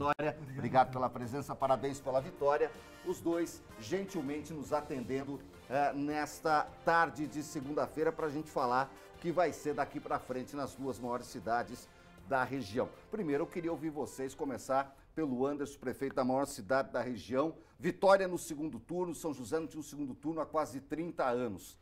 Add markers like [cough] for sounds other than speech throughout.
vitória. Obrigado pela presença, parabéns pela vitória. Os dois gentilmente nos atendendo uh, nesta tarde de segunda-feira para a gente falar o que vai ser daqui para frente nas duas maiores cidades da região. Primeiro, eu queria ouvir vocês começar pelo Anderson, prefeito da maior cidade da região. Vitória no segundo turno, São José não tinha um segundo turno há quase 30 anos.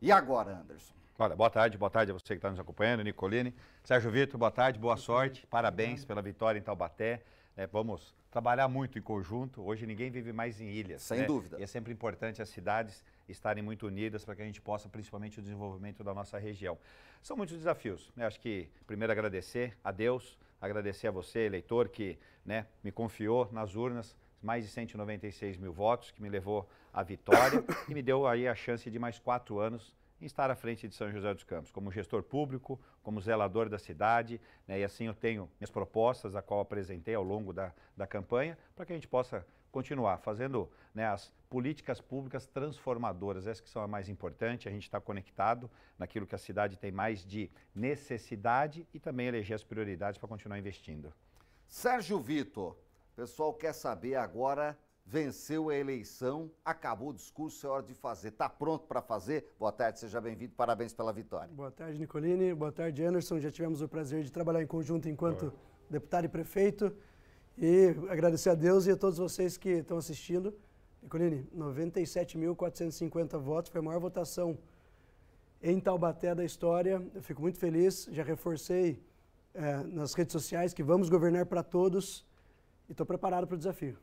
E agora, Anderson? Olha, boa tarde, boa tarde a você que está nos acompanhando, Nicolini. Sérgio Vitor, boa tarde, boa sorte, parabéns pela vitória em Taubaté. É, vamos trabalhar muito em conjunto. Hoje ninguém vive mais em ilhas. Sem né? dúvida. E é sempre importante as cidades estarem muito unidas para que a gente possa, principalmente, o desenvolvimento da nossa região. São muitos desafios. Né? Acho que, primeiro, agradecer a Deus, agradecer a você, eleitor, que né, me confiou nas urnas mais de 196 mil votos, que me levou à vitória [coughs] e me deu aí a chance de mais quatro anos em estar à frente de São José dos Campos, como gestor público, como zelador da cidade, né, e assim eu tenho minhas propostas, a qual apresentei ao longo da, da campanha, para que a gente possa continuar fazendo né, as políticas públicas transformadoras, essas que são a mais importante, a gente está conectado naquilo que a cidade tem mais de necessidade e também eleger as prioridades para continuar investindo. Sérgio Vitor, o pessoal quer saber agora venceu a eleição, acabou o discurso, é hora de fazer. Está pronto para fazer? Boa tarde, seja bem-vindo, parabéns pela vitória. Boa tarde, Nicolini, boa tarde, Anderson. Já tivemos o prazer de trabalhar em conjunto enquanto Oi. deputado e prefeito. E agradecer a Deus e a todos vocês que estão assistindo. Nicolini, 97.450 votos, foi a maior votação em Taubaté da história. Eu fico muito feliz, já reforcei é, nas redes sociais que vamos governar para todos e estou preparado para o desafio.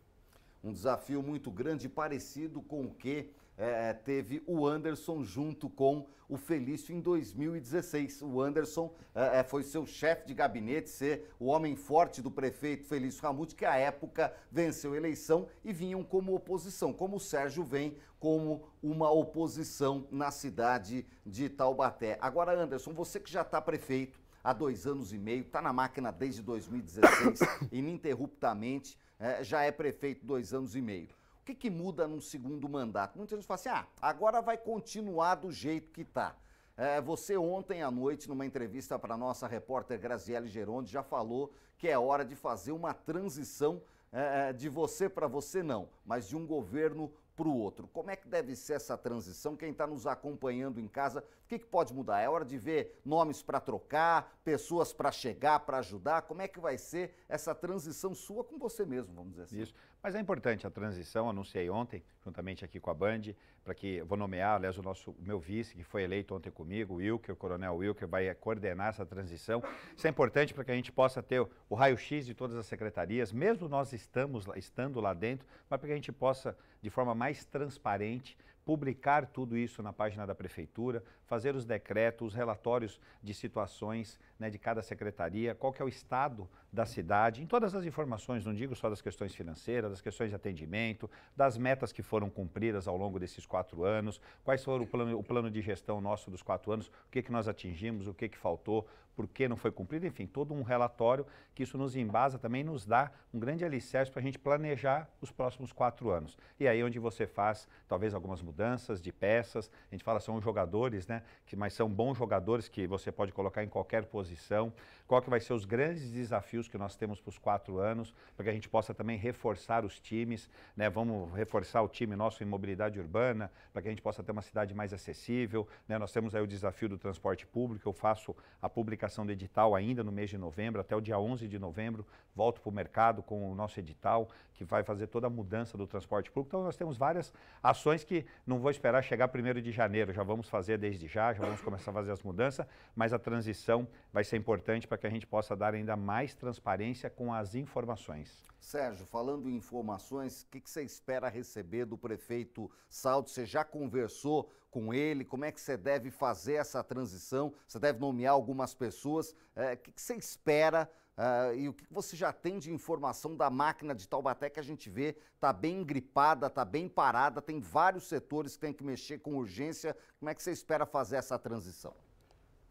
Um desafio muito grande, parecido com o que é, é, teve o Anderson junto com o Felício em 2016. O Anderson é, é, foi seu chefe de gabinete, ser o homem forte do prefeito Felício Ramute, que à época venceu a eleição e vinham como oposição, como o Sérgio vem como uma oposição na cidade de Taubaté. Agora, Anderson, você que já está prefeito, há dois anos e meio, está na máquina desde 2016, [coughs] ininterruptamente, é, já é prefeito dois anos e meio. O que, que muda num segundo mandato? Muita gente fala assim, ah, agora vai continuar do jeito que está. É, você ontem à noite, numa entrevista para nossa repórter Graziele Geronde, já falou que é hora de fazer uma transição é, é de você para você não, mas de um governo para o outro. Como é que deve ser essa transição? Quem está nos acompanhando em casa, o que, que pode mudar? É hora de ver nomes para trocar, pessoas para chegar, para ajudar? Como é que vai ser essa transição sua com você mesmo, vamos dizer assim? Isso. Mas é importante a transição, anunciei ontem, juntamente aqui com a Band, para que vou nomear, aliás, o nosso o meu vice, que foi eleito ontem comigo, o Wilker, o coronel Wilker, vai coordenar essa transição. Isso é importante para que a gente possa ter o, o raio-x de todas as secretarias, mesmo nós estamos estando lá dentro, mas para que a gente possa, de forma mais transparente, publicar tudo isso na página da Prefeitura, fazer os decretos, os relatórios de situações né, de cada secretaria, qual que é o estado da cidade, em todas as informações, não digo só das questões financeiras, das questões de atendimento, das metas que foram cumpridas ao longo desses quatro anos, quais foram o plano, o plano de gestão nosso dos quatro anos, o que, que nós atingimos, o que, que faltou, por que não foi cumprido, enfim, todo um relatório que isso nos embasa também, nos dá um grande alicerce para a gente planejar os próximos quatro anos. E aí onde você faz talvez algumas mudanças de peças, a gente fala são jogadores, né, que, mas são bons jogadores que você pode colocar em qualquer posição, qual que vai ser os grandes desafios que nós temos para os quatro anos, para que a gente possa também reforçar os times, né? vamos reforçar o time nosso em mobilidade urbana, para que a gente possa ter uma cidade mais acessível. Né? Nós temos aí o desafio do transporte público, eu faço a publicação do edital ainda no mês de novembro, até o dia 11 de novembro, volto para o mercado com o nosso edital, que vai fazer toda a mudança do transporte público. Então nós temos várias ações que não vou esperar chegar primeiro de janeiro, já vamos fazer desde já, já vamos começar a fazer as mudanças, mas a transição vai ser importante para para que a gente possa dar ainda mais transparência com as informações. Sérgio, falando em informações, o que, que, você espera receber do prefeito Saldo? Você já conversou com ele? Como é que você deve fazer essa transição? Você deve nomear algumas pessoas? É, o é, que, que, você espera é, e o que você já tem de informação da máquina de Taubaté que a gente vê está bem gripada, está bem parada, tem vários setores que tem que mexer com urgência. Como é que você espera fazer essa transição?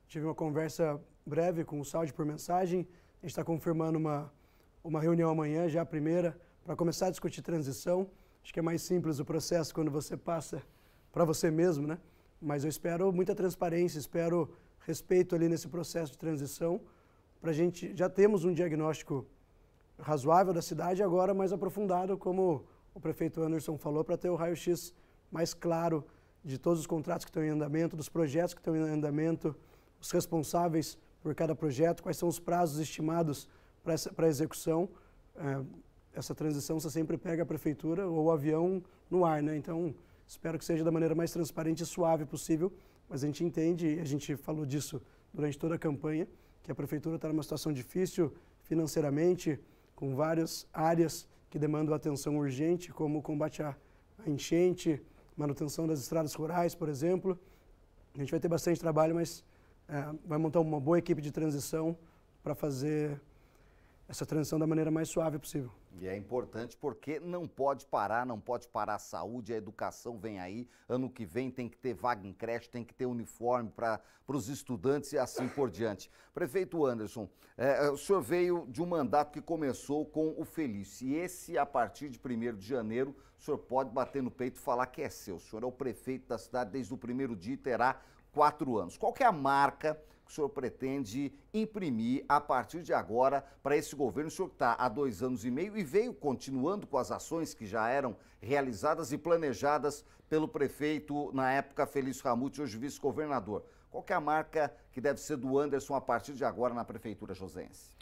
tive uma conversa breve com o Saldo por mensagem. A gente está confirmando uma, uma reunião amanhã, já a primeira, para começar a discutir transição. Acho que é mais simples o processo quando você passa para você mesmo, né? Mas eu espero muita transparência, espero respeito ali nesse processo de transição. Para a gente, já temos um diagnóstico razoável da cidade, agora mais aprofundado, como o prefeito Anderson falou, para ter o raio-x mais claro de todos os contratos que estão em andamento, dos projetos que estão em andamento, os responsáveis por cada projeto, quais são os prazos estimados para essa, execução. É, essa transição você sempre pega a prefeitura ou o avião no ar, né? Então, espero que seja da maneira mais transparente e suave possível, mas a gente entende, a gente falou disso durante toda a campanha, que a prefeitura está numa situação difícil financeiramente, com várias áreas que demandam atenção urgente, como o combate à enchente, manutenção das estradas rurais, por exemplo. A gente vai ter bastante trabalho, mas é, vai montar uma boa equipe de transição para fazer essa transição da maneira mais suave possível. E é importante porque não pode parar, não pode parar a saúde, a educação vem aí. Ano que vem tem que ter vaga em creche, tem que ter uniforme para os estudantes e assim por diante. Prefeito Anderson, é, é, o senhor veio de um mandato que começou com o Felício. E esse, a partir de 1 de janeiro, o senhor pode bater no peito e falar que é seu. O senhor é o prefeito da cidade desde o primeiro dia e terá quatro anos. Qual é a marca que o senhor pretende imprimir a partir de agora para esse governo? O senhor está há dois anos e meio e veio continuando com as ações que já eram realizadas e planejadas pelo prefeito, na época, Felício Ramute, hoje vice-governador. Qual é a marca que deve ser do Anderson a partir de agora na Prefeitura Josense?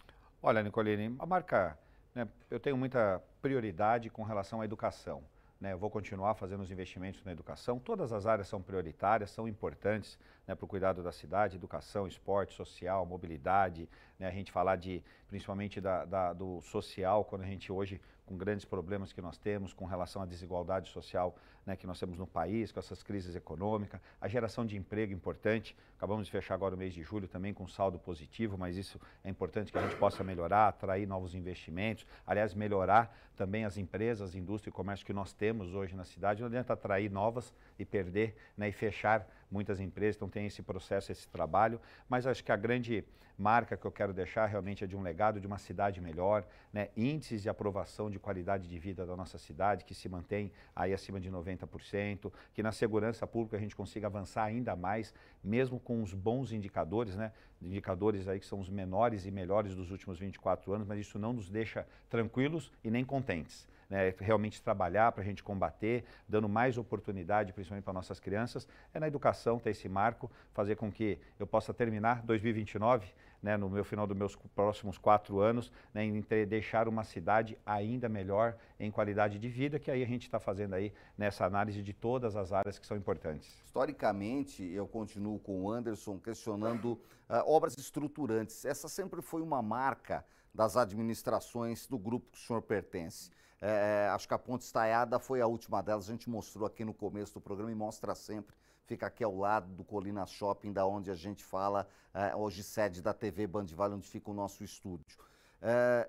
Olha, Nicolini, a marca. Né, eu tenho muita prioridade com relação à educação né, eu vou continuar fazendo os investimentos na educação. Todas as áreas são prioritárias, são importantes né, para o cuidado da cidade, educação, esporte, social, mobilidade, né, a gente falar de, principalmente da, da, do social, quando a gente hoje com grandes problemas que nós temos com relação à desigualdade social né, que nós temos no país, com essas crises econômicas, a geração de emprego importante. Acabamos de fechar agora o mês de julho também com saldo positivo, mas isso é importante que a gente possa melhorar, atrair novos investimentos, aliás, melhorar também as empresas, indústria e comércio que nós temos hoje na cidade. Não adianta atrair novas e perder né, e fechar muitas empresas, então tem esse processo, esse trabalho, mas acho que a grande marca que eu quero deixar realmente é de um legado de uma cidade melhor, né? índices de aprovação de qualidade de vida da nossa cidade, que se mantém aí acima de 90%, que na segurança pública a gente consiga avançar ainda mais, mesmo com os bons indicadores, né? indicadores aí que são os menores e melhores dos últimos 24 anos, mas isso não nos deixa tranquilos e nem contentes né, realmente trabalhar para a gente combater, dando mais oportunidade, principalmente para nossas crianças, é na educação ter esse marco, fazer com que eu possa terminar 2029 né, no meu final dos meus próximos quatro anos, né, em ter, deixar uma cidade ainda melhor em qualidade de vida, que aí a gente está fazendo aí nessa análise de todas as áreas que são importantes. Historicamente, eu continuo com o Anderson questionando uh, obras estruturantes. Essa sempre foi uma marca das administrações do grupo que o senhor pertence. É, é, acho que a Ponte Estaiada foi a última delas. A gente mostrou aqui no começo do programa e mostra sempre. Fica aqui ao lado do Colina Shopping, da onde a gente fala, é, hoje sede da TV Bandivale, onde fica o nosso estúdio. É,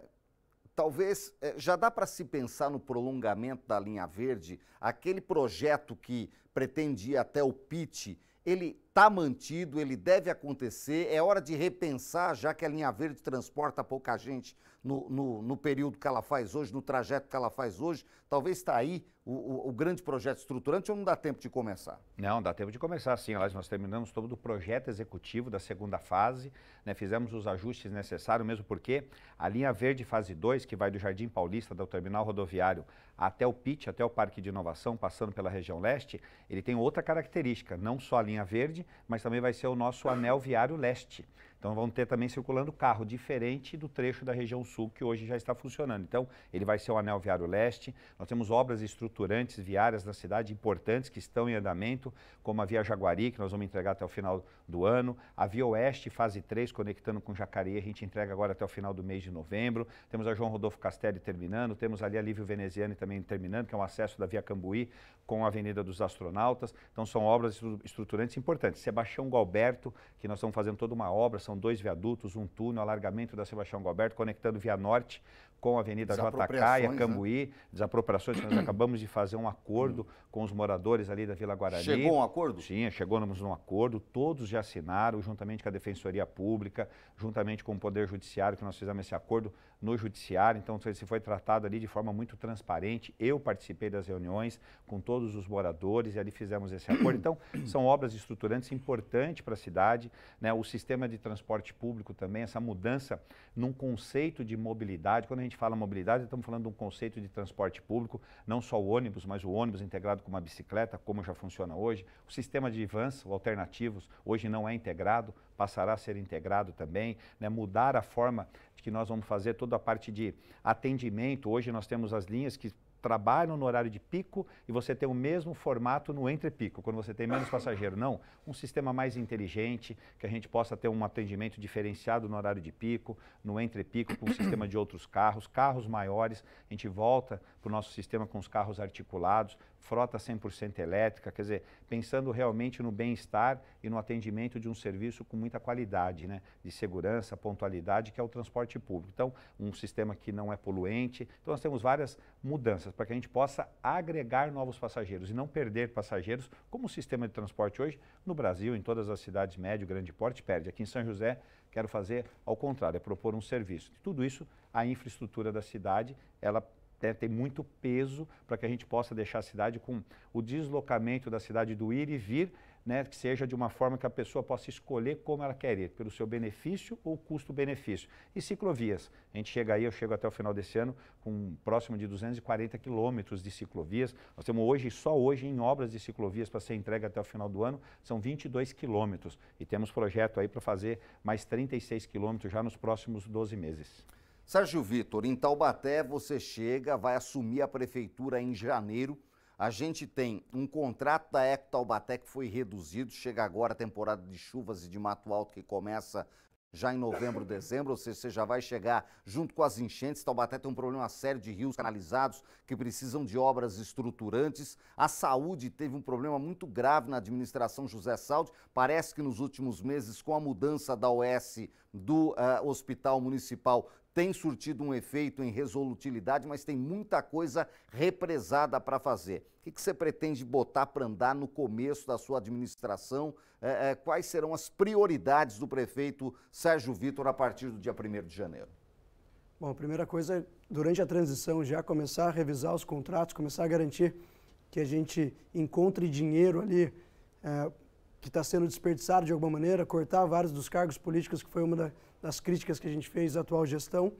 talvez é, já dá para se pensar no prolongamento da linha verde, aquele projeto que pretendia até o PIT, ele está mantido, ele deve acontecer, é hora de repensar, já que a linha verde transporta pouca gente no, no, no, período que ela faz hoje, no trajeto que ela faz hoje. Talvez está aí o, o, o, grande projeto estruturante ou não dá tempo de começar? Não, dá tempo de começar sim. Aliás, nós terminamos todo o projeto executivo da segunda fase, né? fizemos os ajustes necessários, mesmo porque a linha verde fase 2, que vai do Jardim Paulista, do terminal rodoviário, até o PIT, até o Parque de Inovação, passando pela região leste, ele tem outra característica, não só a linha verde, mas também vai ser o nosso anel viário leste. Então vão ter também circulando carro diferente do trecho da região sul que hoje já está funcionando. Então ele vai ser o anel viário leste. Nós temos obras estruturantes viárias na cidade importantes que estão em andamento, como a Via Jaguari, que nós vamos entregar até o final do ano, a Via Oeste fase 3 conectando com Jacareí, a gente entrega agora até o final do mês de novembro. Temos a João Rodolfo Castelli terminando, temos ali a Lívio Veneziane também terminando, que é um acesso da Via Cambuí com a Avenida dos Astronautas. Então são obras estruturantes importantes. Sebastião Galberto, que nós estamos fazendo toda uma obra, são são dois viadutos, um túnel, alargamento da Sebastião Goberto, conectando Via Norte com a Avenida a né? Cambuí, né? desapropriações, nós acabamos de fazer um acordo hum. com os moradores ali da Vila Guarani. Chegou um acordo? Sim, chegamos num acordo, todos já assinaram, juntamente com a Defensoria Pública, juntamente com o Poder Judiciário, que nós fizemos esse acordo no judiciário, então isso foi tratado ali de forma muito transparente. Eu participei das reuniões com todos os moradores e ali fizemos esse acordo. Então, [clears throat] são obras estruturantes importantes para a cidade, né? o sistema de transporte público também, essa mudança num conceito de mobilidade. Quando a gente fala mobilidade, estamos falando de um conceito de transporte público, não só o ônibus, mas o ônibus integrado com uma bicicleta, como já funciona hoje. O sistema de vans alternativos hoje não é integrado, passará a ser integrado também, né? mudar a forma que nós vamos fazer toda a parte de atendimento. Hoje nós temos as linhas que trabalham no horário de pico e você tem o mesmo formato no entre-pico, quando você tem menos passageiro. Não, um sistema mais inteligente, que a gente possa ter um atendimento diferenciado no horário de pico, no entre-pico, com o sistema de outros carros, carros maiores. A gente volta para o nosso sistema com os carros articulados, frota 100% elétrica, quer dizer, pensando realmente no bem-estar e no atendimento de um serviço com muita qualidade, né? de segurança, pontualidade, que é o transporte público. Então, um sistema que não é poluente. Então, nós temos várias mudanças para que a gente possa agregar novos passageiros e não perder passageiros, como o sistema de transporte hoje no Brasil, em todas as cidades médio, grande porte, perde. Aqui em São José, quero fazer ao contrário, é propor um serviço. Tudo isso, a infraestrutura da cidade, ela né, tem muito peso para que a gente possa deixar a cidade com o deslocamento da cidade do ir e vir, né, que seja de uma forma que a pessoa possa escolher como ela quer ir, pelo seu benefício ou custo-benefício. E ciclovias, a gente chega aí, eu chego até o final desse ano com próximo de 240 quilômetros de ciclovias. Nós temos hoje, só hoje, em obras de ciclovias para ser entregue até o final do ano, são 22 quilômetros. E temos projeto aí para fazer mais 36 quilômetros já nos próximos 12 meses. Sérgio Vitor, em Taubaté você chega, vai assumir a prefeitura em janeiro. A gente tem um contrato da Eco Taubaté que foi reduzido, chega agora a temporada de chuvas e de mato alto que começa já em novembro, dezembro, ou seja, você já vai chegar junto com as enchentes. Taubaté tem um problema sério de rios canalizados que precisam de obras estruturantes. A saúde teve um problema muito grave na administração José Saldi. Parece que nos últimos meses, com a mudança da OS do uh, Hospital Municipal, tem surtido um efeito em resolutilidade, mas tem muita coisa represada para fazer. O que, que, você pretende botar para andar no começo da sua administração? É, é, quais serão as prioridades do prefeito Sérgio Vitor a partir do dia 1 de janeiro? Bom, a primeira coisa é, durante a transição, já começar a revisar os contratos, começar a garantir que a gente encontre dinheiro ali é, que está sendo desperdiçado de alguma maneira, cortar vários dos cargos políticos, que foi uma das das críticas que a gente fez à atual gestão.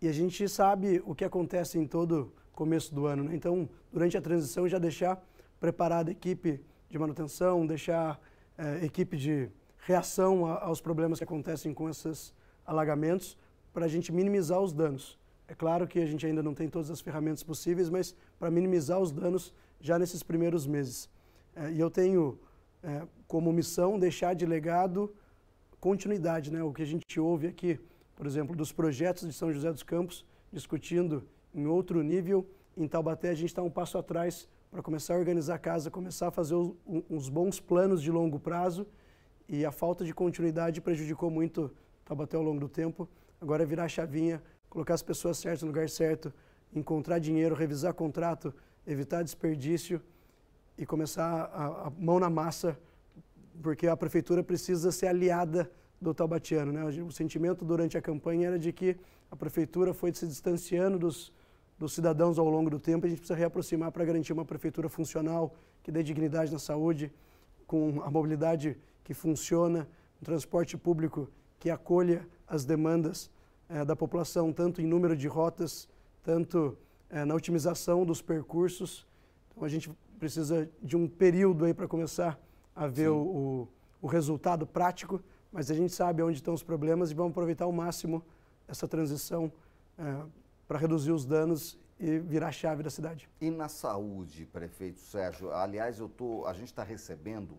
E a gente sabe o que acontece em todo começo do ano. Né? Então, durante a transição, já deixar preparada a equipe de manutenção, deixar eh, equipe de reação a, aos problemas que acontecem com esses alagamentos, para a gente minimizar os danos. É claro que a gente ainda não tem todas as ferramentas possíveis, mas para minimizar os danos já nesses primeiros meses. Eh, e eu tenho eh, como missão deixar de legado continuidade, né? O que a gente ouve aqui, por exemplo, dos projetos de São José dos Campos, discutindo em outro nível, em Taubaté a gente está um passo atrás para começar a organizar a casa, começar a fazer uns bons planos de longo prazo e a falta de continuidade prejudicou muito Taubaté ao longo do tempo. Agora é virar a chavinha, colocar as pessoas certas no lugar certo, encontrar dinheiro, revisar contrato, evitar desperdício e começar a, a mão na massa porque a prefeitura precisa ser aliada do Taubatiano. Né? O sentimento durante a campanha era de que a prefeitura foi se distanciando dos, dos cidadãos ao longo do tempo, a gente precisa reaproximar para garantir uma prefeitura funcional, que dê dignidade na saúde, com a mobilidade que funciona, um transporte público que acolha as demandas eh, da população, tanto em número de rotas, tanto eh, na otimização dos percursos. Então a gente precisa de um período aí para começar a ver o, o, resultado prático, mas a gente sabe onde estão os problemas e vamos aproveitar ao máximo essa transição é, eh, para reduzir os danos e virar a chave da cidade. E na saúde, prefeito Sérgio? Aliás, eu tô, a gente está recebendo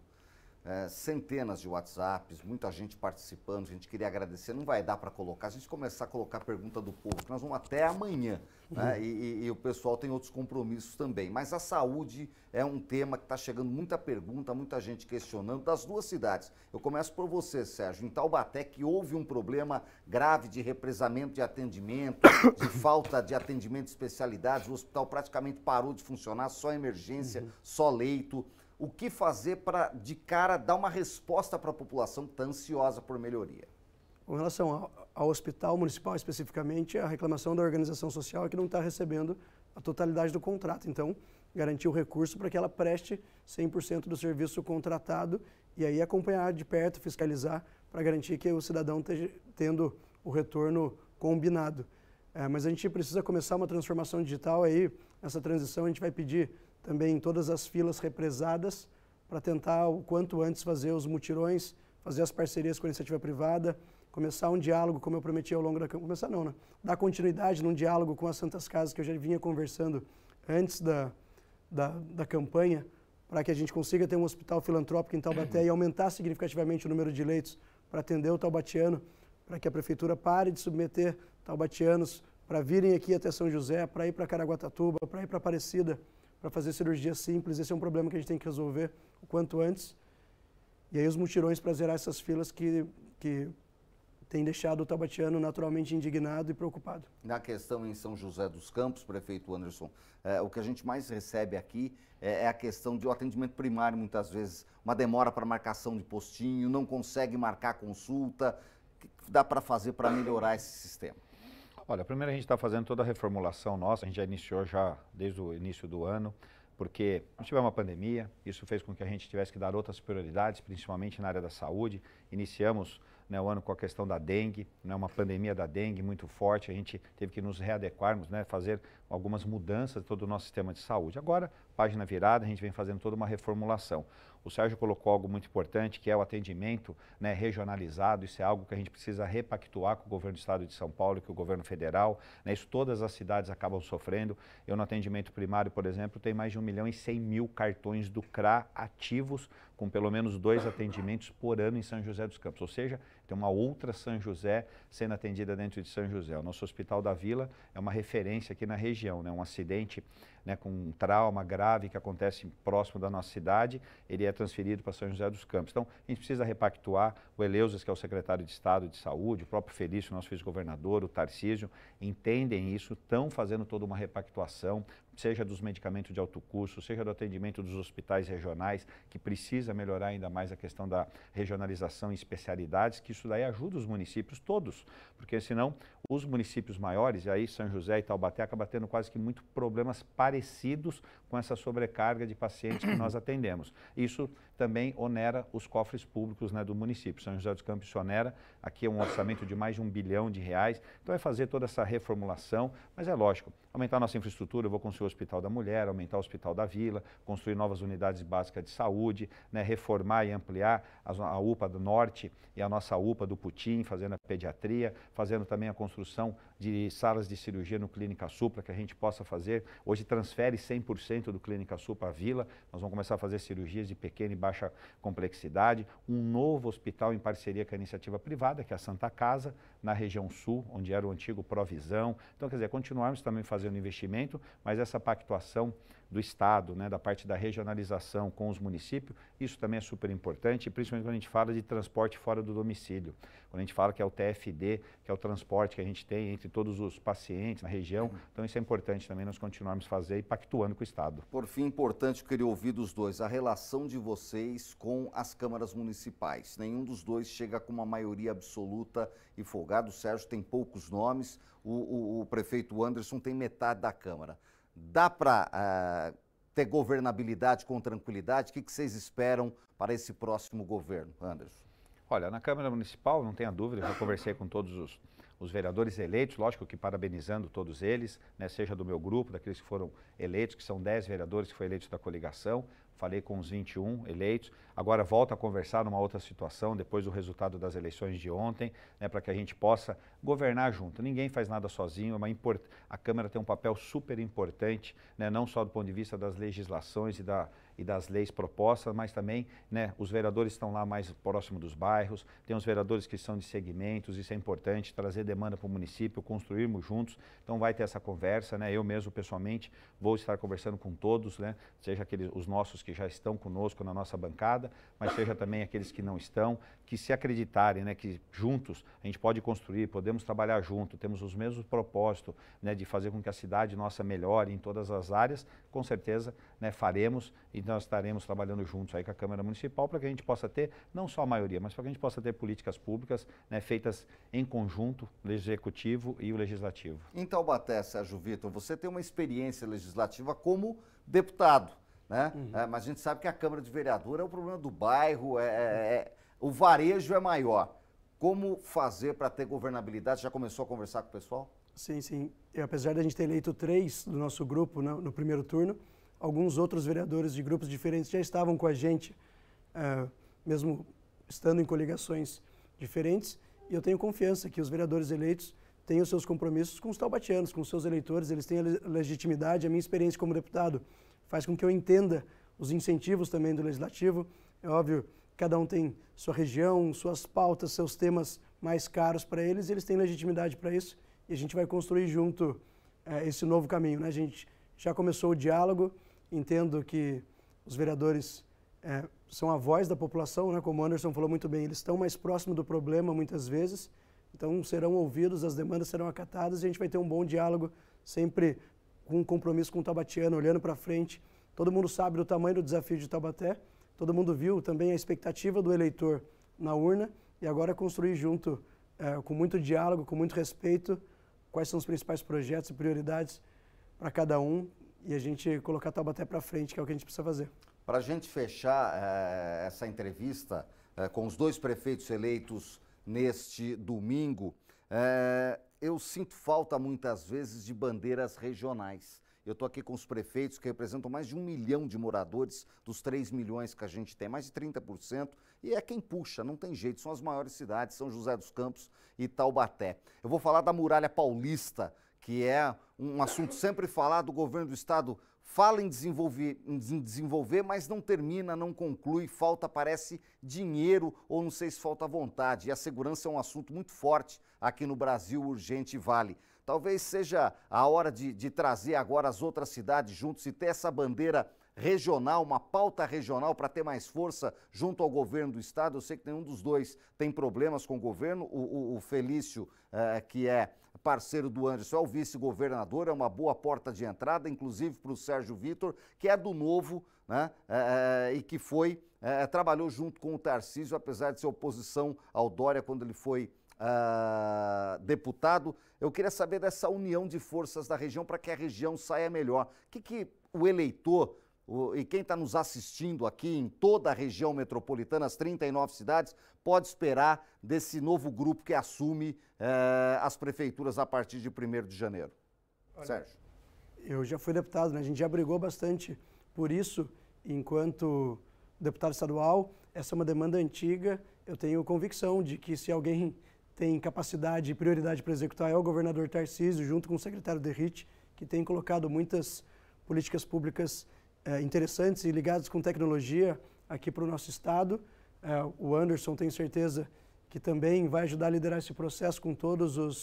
é, centenas de WhatsApps, muita gente participando, a gente queria agradecer, não vai dar para colocar, a gente começar a colocar pergunta do povo, que nós vamos até amanhã, né? Uhum. e, e, e, o pessoal tem outros compromissos também. Mas a saúde é um tema que está chegando muita pergunta, muita gente questionando, das duas cidades. Eu começo por você, Sérgio, em Taubaté que houve um problema grave de represamento de atendimento, de [coughs] falta de atendimento de especialidades, o hospital praticamente parou de funcionar, só emergência, uhum. só leito, o que fazer para, de cara, dar uma resposta para a população que está ansiosa por melhoria? Com relação ao, hospital municipal, especificamente, a reclamação da organização social é que não está recebendo a totalidade do contrato. Então, garantir o recurso para que ela preste 100% do serviço contratado e aí acompanhar de perto, fiscalizar, para garantir que o cidadão esteja tendo o retorno combinado. É, mas a gente precisa começar uma transformação digital aí, essa transição, a gente vai pedir também em todas as filas represadas para tentar o quanto antes fazer os mutirões, fazer as parcerias com a iniciativa privada, começar um diálogo, como eu prometi ao longo da campanha, começar não, né? Dar continuidade num diálogo com as Santas Casas que eu já vinha conversando antes da, da, da campanha, para que a gente consiga ter um hospital filantrópico em Taubaté e aumentar significativamente o número de leitos para atender o taubatiano, para que a prefeitura pare de submeter taubatianos para virem aqui até São José, para ir para Caraguatatuba, para ir para Aparecida, para fazer cirurgias simples. Esse é um problema que a gente tem que resolver o quanto antes. E aí os mutirões para zerar essas filas que, que tem deixado o Tabatiano naturalmente indignado e preocupado. Na questão em São José dos Campos, prefeito Anderson, é, o que a gente mais recebe aqui é, é a questão de o atendimento primário, muitas vezes, uma demora para marcação de postinho, não consegue marcar consulta. O que dá para fazer para melhorar esse sistema? Olha, primeiro a gente está fazendo toda a reformulação nossa, a gente já iniciou já desde o início do ano, porque nós tivemos uma pandemia, isso fez com que a gente tivesse que dar outras prioridades, principalmente na área da saúde. Iniciamos né, o ano com a questão da dengue, né, uma pandemia da dengue muito forte, a gente teve que nos readequarmos, né, fazer algumas mudanças em todo o nosso sistema de saúde. Agora, página virada, a gente vem fazendo toda uma reformulação. O Sérgio colocou algo muito importante, que é o atendimento né, regionalizado. Isso é algo que a gente precisa repactuar com o governo do Estado de São Paulo, com o governo federal. Né? Isso todas as cidades acabam sofrendo. Eu, no atendimento primário, por exemplo, tenho mais de 1 milhão e 100 mil cartões do CRA ativos, com pelo menos dois atendimentos por ano em São José dos Campos. Ou seja, tem uma outra São José sendo atendida dentro de São José. O nosso Hospital da Vila é uma referência aqui na região. Né? Um acidente né, com um trauma grave que acontece próximo da nossa cidade, ele é transferido para São José dos Campos. Então, a gente precisa repactuar o Eleusas, que é o secretário de Estado de Saúde, o próprio Felício, nosso vice-governador, o Tarcísio, entendem isso, estão fazendo toda uma repactuação, seja dos medicamentos de alto custo, seja do atendimento dos hospitais regionais, que precisa melhorar ainda mais a questão da regionalização e especialidades, que isso daí ajuda os municípios todos, porque senão os municípios maiores, e aí São José e Taubaté, acaba tendo quase que muito problemas parecidos com essa sobrecarga de pacientes que nós atendemos. Isso também onera os cofres públicos né, do município. São José dos Campos onera, aqui é um orçamento de mais de um bilhão de reais, então é fazer toda essa reformulação, mas é lógico, aumentar a nossa infraestrutura, eu vou construir o Hospital da Mulher, aumentar o Hospital da Vila, construir novas unidades básicas de saúde, né, reformar e ampliar a, a UPA do Norte e a nossa UPA do Putim, fazendo a pediatria, fazendo também a construção de salas de cirurgia no Clínica para que a gente possa fazer. Hoje transfere 100% do Clínica Supla à Vila. Nós vamos começar a fazer cirurgias de pequena e baixa complexidade. Um novo hospital em parceria com a iniciativa privada, que é a Santa Casa, na região sul, onde era o antigo Provisão. Então, quer dizer, continuarmos também fazendo investimento, mas essa pactuação do Estado, né, da parte da regionalização com os municípios, isso também é super importante, principalmente quando a gente fala de transporte fora do domicílio. Quando a gente fala que é o TFD, que é o transporte que a gente tem entre todos os pacientes na região, então isso é importante também nós continuarmos fazer e pactuando com o Estado. Por fim, importante, eu queria ouvir dos dois, a relação de vocês com as câmaras municipais. Nenhum dos dois chega com uma maioria absoluta e folgado. O Sérgio tem poucos nomes, o, o, o prefeito Anderson tem metade da Câmara. Dá para uh, eh, ter governabilidade com tranquilidade? O que, que vocês esperam para esse próximo governo, Anderson? Olha, na Câmara Municipal, não tenha dúvida, já conversei com todos os, os vereadores eleitos, lógico que parabenizando todos eles, né, seja do meu grupo, daqueles que foram eleitos, que são 10 vereadores que foram eleitos da coligação, falei com os 21 eleitos. Agora volto a conversar numa outra situação, depois do resultado das eleições de ontem, né, para que a gente possa governar junto. Ninguém faz nada sozinho, é import... a Câmara tem um papel super importante, né, não só do ponto de vista das legislações e da e das leis propostas, mas também né, os vereadores estão lá mais próximo dos bairros, tem os vereadores que são de segmentos, isso é importante, trazer demanda para o município, construirmos juntos. Então vai ter essa conversa, né? Eu mesmo, pessoalmente, vou estar conversando com todos, né? Seja aqueles, os nossos que já estão conosco na nossa bancada, mas seja também aqueles que não estão que se acreditarem, né, que juntos a gente pode construir, podemos trabalhar junto, temos os mesmos propósitos né, de fazer com que a cidade nossa melhore em todas as áreas, com certeza né, faremos e nós estaremos trabalhando juntos aí com a Câmara Municipal para que a gente possa ter, não só a maioria, mas para que a gente possa ter políticas públicas né, feitas em conjunto, o Executivo e o Legislativo. Então, Baté, Sérgio Vitor, você tem uma experiência legislativa como deputado. Né? Uhum. É, mas a gente sabe que a Câmara de Vereador é o problema do bairro, é, é, é o varejo é maior. Como fazer para ter governabilidade? Já começou a conversar com o pessoal? Sim, sim. E, apesar da gente ter eleito três do nosso grupo no, no primeiro turno, alguns outros vereadores de grupos diferentes já estavam com a gente, uh, mesmo estando em coligações diferentes. E eu tenho confiança que os vereadores eleitos têm os seus compromissos com os taubatianos, com os seus eleitores, eles têm a legitimidade. A minha experiência como deputado faz com que eu entenda os incentivos também do legislativo. É óbvio cada um tem sua região, suas pautas, seus temas mais caros para eles, eles têm legitimidade para isso e a gente vai construir junto é, esse novo caminho. Né? A gente já começou o diálogo, entendo que os vereadores é, são a voz da população, né? como o Anderson falou muito bem, eles estão mais próximos do problema muitas vezes, então serão ouvidos, as demandas serão acatadas e a gente vai ter um bom diálogo, sempre com um compromisso com o Tabatiano, olhando para frente. Todo mundo sabe do tamanho do desafio de Tabaté, todo mundo viu também a expectativa do eleitor na urna e agora construir junto, é, com muito diálogo, com muito respeito, quais são os principais projetos e prioridades para cada um e a gente colocar a até para frente, que é o que a gente precisa fazer. Para a gente fechar é, essa entrevista é, com os dois prefeitos eleitos neste domingo, é, eu sinto falta muitas vezes de bandeiras regionais. Eu estou aqui com os prefeitos que representam mais de um milhão de moradores dos 3 milhões que a gente tem, mais de 30%, e é quem puxa, não tem jeito, são as maiores cidades, São José dos Campos e Taubaté. Eu vou falar da Muralha Paulista, que é um assunto sempre falado, o governo do estado fala em desenvolver, em desenvolver, mas não termina, não conclui, falta, parece, dinheiro ou não sei se falta vontade. E a segurança é um assunto muito forte aqui no Brasil, urgente e vale. Talvez seja a hora de, de trazer agora as outras cidades juntos e ter essa bandeira regional, uma pauta regional para ter mais força junto ao governo do estado. Eu sei que nenhum dos dois tem problemas com o governo. O, o, o Felício, eh, que é parceiro do Anderson, é o vice-governador, é uma boa porta de entrada, inclusive para o Sérgio Vitor, que é do novo, né? Eh, eh, e que foi, trabalhou junto com o Tarcísio, apesar de ser oposição ao Dória quando ele foi uh, deputado. Eu queria saber dessa união de forças da região para que a região saia melhor. O que, que o eleitor o, e quem está nos assistindo aqui em toda a região metropolitana, as 39 cidades, pode esperar desse novo grupo que assume eh, as prefeituras a partir de 1 de janeiro? Olha, Sérgio. Eu já fui deputado, né? a gente já brigou bastante por isso, enquanto deputado estadual. Essa é uma demanda antiga. Eu tenho convicção de que se alguém tem capacidade e prioridade para executar é o governador Tarcísio, junto com o secretário Derrit, que tem colocado muitas políticas públicas é, interessantes e ligadas com tecnologia aqui para o nosso estado. É, o Anderson, tenho certeza, que também vai ajudar a liderar esse processo com todos os,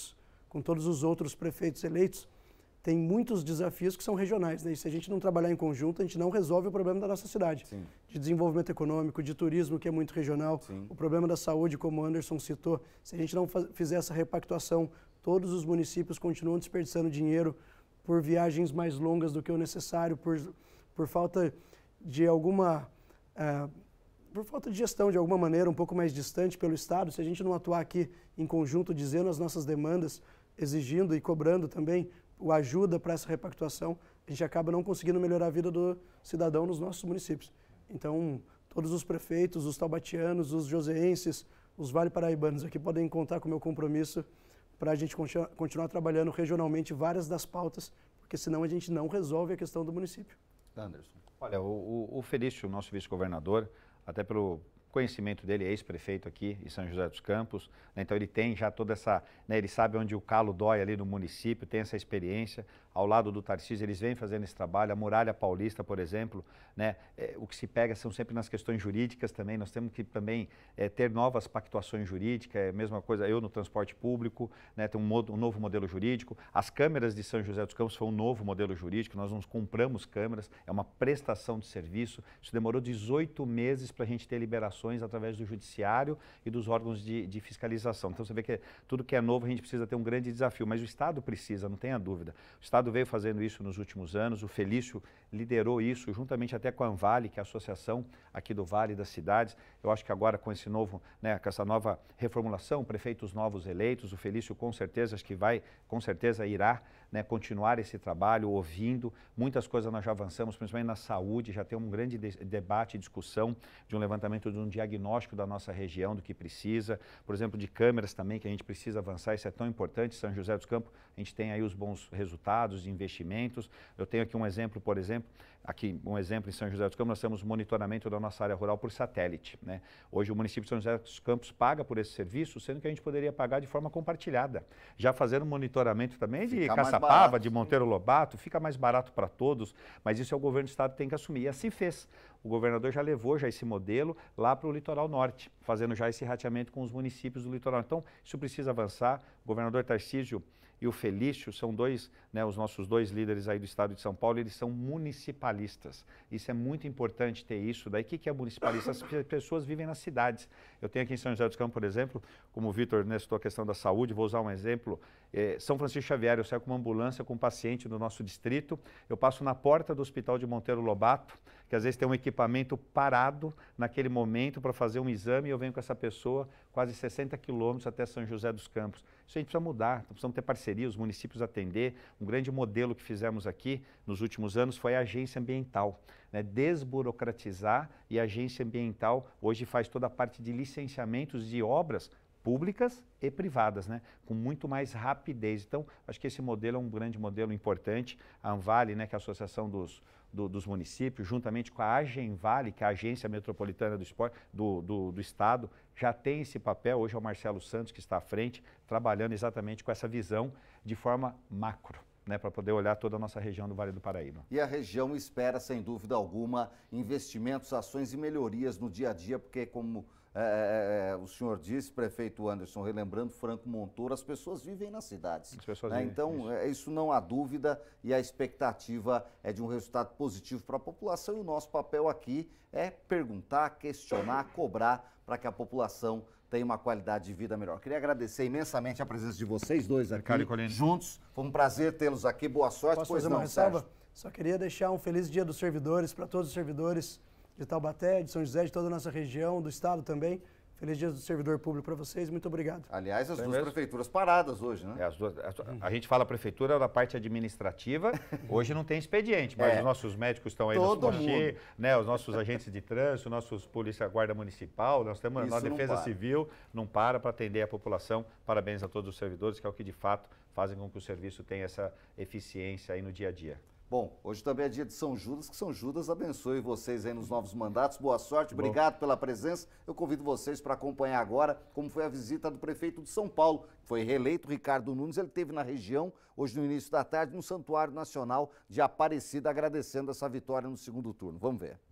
com todos os outros prefeitos eleitos tem muitos desafios que são regionais. Né? E se a gente não trabalhar em conjunto, a gente não resolve o problema da nossa cidade. Sim. De desenvolvimento econômico, de turismo, que é muito regional, Sim. o problema da saúde, como o Anderson citou. Se a gente não fizer essa repactuação, todos os municípios continuam desperdiçando dinheiro por viagens mais longas do que o necessário, por, por falta de alguma. Uh, por falta de gestão, de alguma maneira, um pouco mais distante pelo Estado, se a gente não atuar aqui em conjunto, dizendo as nossas demandas, exigindo e cobrando também o ajuda para essa repactuação, a gente acaba não conseguindo melhorar a vida do cidadão nos nossos municípios. Então, todos os prefeitos, os taubatianos, os joseenses, os vale-paraibanos aqui podem contar com o meu compromisso para a gente continuar trabalhando regionalmente várias das pautas, porque senão a gente não resolve a questão do município. Anderson. Olha, o, o, o Felício, nosso vice-governador, até pelo, conhecimento dele, é ex-prefeito aqui em São José dos Campos, né? então ele tem já toda essa, né, ele sabe onde o calo dói ali no município, tem essa experiência, ao lado do Tarcísio, eles vêm fazendo esse trabalho. A Muralha Paulista, por exemplo, né, é, o que se pega são sempre nas questões jurídicas também. Nós temos que também é, ter novas pactuações jurídicas, é a mesma coisa eu no transporte público, né, tem um, modo, um, novo modelo jurídico. As câmeras de São José dos Campos foi um novo modelo jurídico, nós não compramos câmeras, é uma prestação de serviço. Isso demorou 18 meses para a gente ter liberações através do judiciário e dos órgãos de, de fiscalização. Então você vê que tudo que é novo a gente precisa ter um grande desafio, mas o Estado precisa, não tenha dúvida. O Estado Estado veio fazendo isso nos últimos anos, o Felício liderou isso, juntamente até com a Anvale, que é a associação aqui do Vale das Cidades. Eu acho que agora com esse novo, né, com essa nova reformulação, prefeitos novos eleitos, o Felício com certeza acho que vai, com certeza irá né, continuar esse trabalho, ouvindo. Muitas coisas nós já avançamos, principalmente na saúde, já tem um grande de debate e discussão de um levantamento de um diagnóstico da nossa região, do que precisa. Por exemplo, de câmeras também, que a gente precisa avançar, isso é tão importante. São José dos Campos, a gente tem aí os bons resultados de investimentos. Eu tenho aqui um exemplo, por exemplo, aqui um exemplo em São José dos Campos, nós temos monitoramento da nossa área rural por satélite. Né? Hoje o município de São José dos Campos paga por esse serviço, sendo que a gente poderia pagar de forma compartilhada. Já fazendo monitoramento também de Caçapava, de Monteiro Lobato, fica mais barato para todos, mas isso é o governo do estado que tem que assumir. E assim fez. O governador já levou já esse modelo lá para o litoral norte, fazendo já esse rateamento com os municípios do litoral. Então, isso precisa avançar. O governador Tarcísio e o Felício são dois, né, os nossos dois líderes aí do estado de São Paulo, eles são municipalistas. Isso é muito importante ter isso. Daí o que, que é municipalista? As pessoas vivem nas cidades. Eu tenho aqui em São José dos Campos, por exemplo, como o Vitor né, citou a questão da saúde, vou usar um exemplo é, São Francisco Xavier, eu saio com uma ambulância com um paciente no nosso distrito, eu passo na porta do hospital de Monteiro Lobato, que às vezes tem um equipamento parado naquele momento para fazer um exame e eu venho com essa pessoa quase 60 quilômetros até São José dos Campos. Isso a gente precisa mudar, precisamos ter parceria, os municípios atender. Um grande modelo que fizemos aqui nos últimos anos foi a agência ambiental. Né? Desburocratizar e a agência ambiental hoje faz toda a parte de licenciamentos de obras públicas e privadas, né? com muito mais rapidez. Então, acho que esse modelo é um grande modelo importante. A Anvale, né, que é a Associação dos, do, dos Municípios, juntamente com a Agenvale, que é a Agência Metropolitana do, Esporte, do, do, do Estado, já tem esse papel. Hoje é o Marcelo Santos que está à frente, trabalhando exatamente com essa visão de forma macro. Né, para poder olhar toda a nossa região do Vale do Paraíba. E a região espera, sem dúvida alguma, investimentos, ações e melhorias no dia a dia, porque, como é é, é, é, o senhor disse, prefeito Anderson, relembrando Franco Montoro, as pessoas vivem nas cidades. Né? Então, isso. É, isso não há dúvida e a expectativa é de um resultado positivo para a população e o nosso papel aqui é perguntar, questionar, cobrar para que a população tenha uma qualidade de vida melhor. Queria agradecer imensamente a presença de vocês dois aqui, juntos. Foi um prazer tê-los aqui. Boa sorte. Posso pois fazer não, uma Sérgio. Só queria deixar um feliz dia dos servidores para todos os servidores de Taubaté, de São José, de toda a nossa região, do estado também. Feliz dia do servidor público para vocês, muito obrigado. Aliás, as é duas mesmo? prefeituras paradas hoje, né? É, as duas, a, a, gente fala prefeitura é da parte administrativa, [laughs] hoje não tem expediente, mas é. os nossos médicos estão aí Todo nos né? Os nossos agentes de trânsito, nossos polícia guarda municipal, nós temos Isso a defesa civil, não para para atender a população. Parabéns a todos os servidores, que é o que de fato fazem com que o serviço tenha essa eficiência aí no dia a dia. Bom, hoje também é dia de São Judas, que São Judas abençoe vocês aí nos novos mandatos. Boa sorte, Bom. obrigado pela presença. Eu convido vocês para acompanhar agora como foi a visita do prefeito de São Paulo, que foi reeleito Ricardo Nunes. Ele teve na região hoje no início da tarde no Santuário Nacional de Aparecida agradecendo essa vitória no segundo turno. Vamos ver.